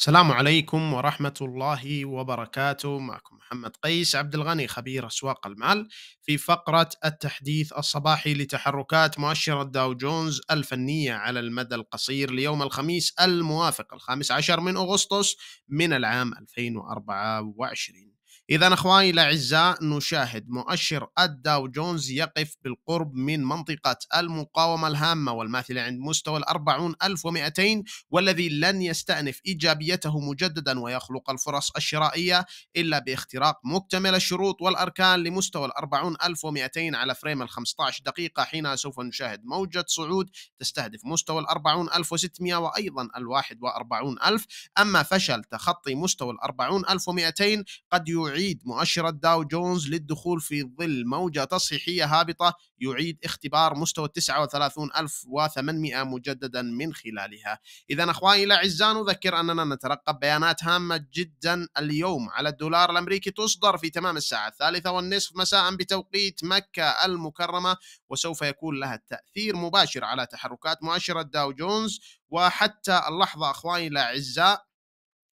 السلام عليكم ورحمة الله وبركاته معكم محمد قيس عبد الغني خبير أسواق المال في فقرة التحديث الصباحي لتحركات مؤشر الداو جونز الفنية على المدى القصير ليوم الخميس الموافق الخامس عشر من أغسطس من العام 2024 إذا أخواني الأعزاء نشاهد مؤشر الداو جونز يقف بالقرب من منطقة المقاومة الهامة والماثلة عند مستوى الأربعون ألف ومئتين والذي لن يستأنف إيجابيته مجددا ويخلق الفرص الشرائية إلا باختراق مكتمل الشروط والأركان لمستوى الأربعون ألف ومئتين على فريم الخمسة عشر دقيقة حينها سوف نشاهد موجة صعود تستهدف مستوى الأربعون ألف وستمائة وأيضا الواحد وأربعون ألف أما فشل تخطي مستوى الأربعون ألف ومئتين قد يعيد يعيد مؤشر داو جونز للدخول في ظل موجة تصحيحية هابطة يعيد اختبار مستوى 39800 مجددا من خلالها إذا أخواني الأعزاء نذكر أننا نترقب بيانات هامة جدا اليوم على الدولار الأمريكي تصدر في تمام الساعة الثالثة والنصف مساء بتوقيت مكة المكرمة وسوف يكون لها تأثير مباشر على تحركات مؤشر الداو جونز وحتى اللحظة أخواني الأعزاء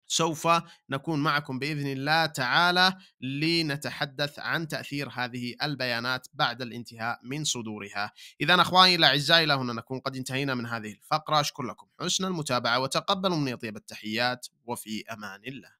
سوف نكون معكم باذن الله تعالى لنتحدث عن تاثير هذه البيانات بعد الانتهاء من صدورها. اذا اخواني الاعزاء الى هنا نكون قد انتهينا من هذه الفقره، اشكر لكم حسن المتابعه وتقبلوا مني طيب التحيات وفي امان الله.